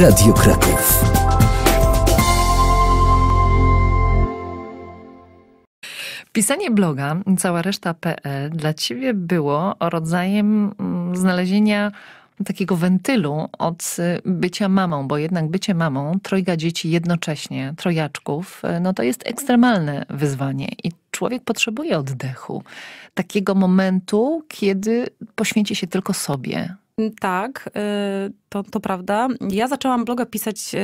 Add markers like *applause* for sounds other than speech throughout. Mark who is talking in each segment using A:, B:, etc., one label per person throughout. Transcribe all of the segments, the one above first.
A: Radio Kraków. Pisanie bloga, cała reszta.pl e, dla ciebie było rodzajem mm, znalezienia takiego wentylu od y, bycia mamą, bo jednak bycie mamą, trojga dzieci jednocześnie, trojaczków, y, no to jest ekstremalne wyzwanie i człowiek potrzebuje oddechu. Takiego momentu, kiedy poświęci się tylko sobie,
B: Mm, tak, y, to, to prawda. Ja zaczęłam bloga pisać y,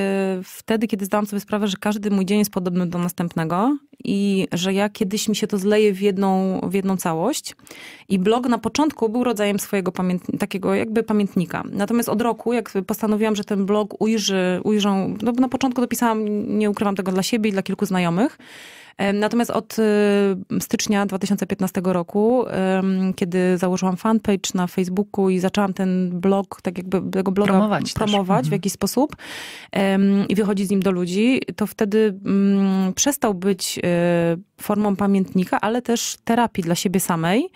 B: wtedy, kiedy zdałam sobie sprawę, że każdy mój dzień jest podobny do następnego i że ja kiedyś mi się to zleje w jedną, w jedną całość. I blog na początku był rodzajem swojego takiego jakby pamiętnika. Natomiast od roku, jak postanowiłam, że ten blog ujrzy, ujrzą, no na początku dopisałam, nie ukrywam tego dla siebie i dla kilku znajomych, Natomiast od y, stycznia 2015 roku, kiedy założyłam fanpage na Facebooku i zaczęłam ten blog, tak jakby tego bloga promować, promować w mhm. jakiś sposób i wychodzić z nim do ludzi, to wtedy mm, przestał być y, formą pamiętnika, ale też terapii dla siebie samej,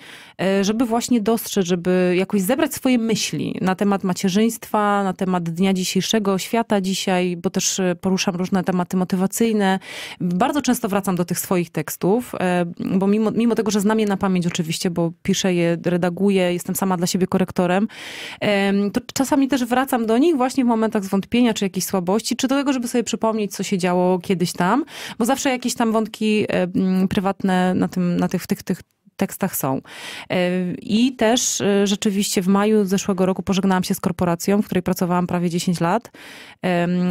B: e, żeby właśnie dostrzec, żeby jakoś zebrać swoje myśli na temat macierzyństwa, na temat dnia dzisiejszego, świata dzisiaj, bo też e, poruszam różne tematy motywacyjne. Bardzo często wracam do tych swoich tekstów, e, bo mimo, mimo tego, że znam je na pamięć oczywiście, bo piszę je, redaguję, jestem sama dla siebie korektorem, to czasami też wracam do nich właśnie w momentach zwątpienia, czy jakiejś słabości, czy do tego, żeby sobie przypomnieć, co się działo kiedyś tam, bo zawsze jakieś tam wątki Mm, prywatne na, tym, na tych, tych, tych tekstach są. E, I też e, rzeczywiście w maju zeszłego roku pożegnałam się z korporacją, w której pracowałam prawie 10 lat.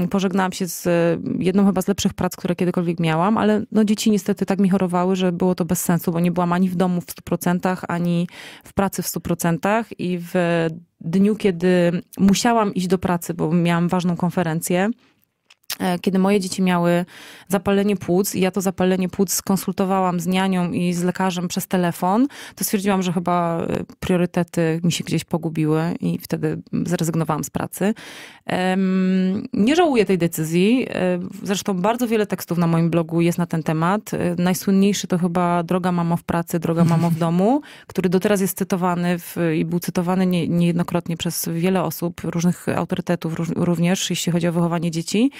B: Pożegnałam się z e, jedną chyba z lepszych prac, które kiedykolwiek miałam, ale no dzieci niestety tak mi chorowały, że było to bez sensu, bo nie byłam ani w domu w 100%, ani w pracy w 100% i w dniu, kiedy musiałam iść do pracy, bo miałam ważną konferencję, E, kiedy moje dzieci miały zapalenie płuc i ja to zapalenie płuc skonsultowałam z nianią i z lekarzem przez telefon, to stwierdziłam, że chyba e, priorytety mi się gdzieś pogubiły i wtedy zrezygnowałam z pracy. Nie żałuję tej decyzji. E, zresztą bardzo wiele tekstów na moim blogu jest na ten temat. Najsłynniejszy to chyba Droga mamo w pracy, Droga mamo w domu, *laughs* który do teraz jest cytowany w, i był cytowany nie, niejednokrotnie przez wiele osób, różnych autorytetów również, jeśli chodzi o wychowanie dzieci.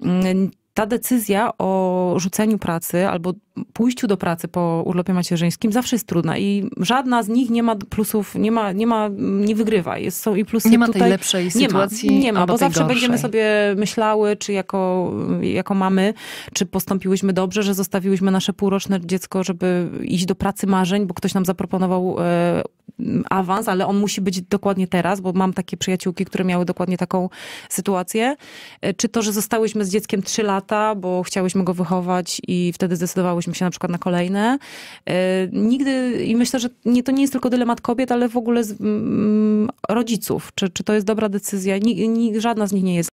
B: Mm, ta decyzja o rzuceniu pracy albo pójściu do pracy po urlopie macierzyńskim zawsze jest trudna i żadna z nich nie ma plusów, nie ma, nie, ma, nie wygrywa. Jest, są i plusy Nie ma tutaj, tej lepszej sytuacji. Nie ma, nie ma bo zawsze gorszej. będziemy sobie myślały, czy jako, jako mamy, czy postąpiłyśmy dobrze, że zostawiłyśmy nasze półroczne dziecko, żeby iść do pracy marzeń, bo ktoś nam zaproponował e, awans, ale on musi być dokładnie teraz, bo mam takie przyjaciółki, które miały dokładnie taką sytuację. E, czy to, że zostałyśmy z dzieckiem trzy lata, bo chciałyśmy go wychować i wtedy zdecydowałyśmy się na przykład na kolejne. E, nigdy, i myślę, że nie, to nie jest tylko dylemat kobiet, ale w ogóle z, mm, rodziców. Czy, czy to jest dobra decyzja? Ni, ni, żadna z nich nie jest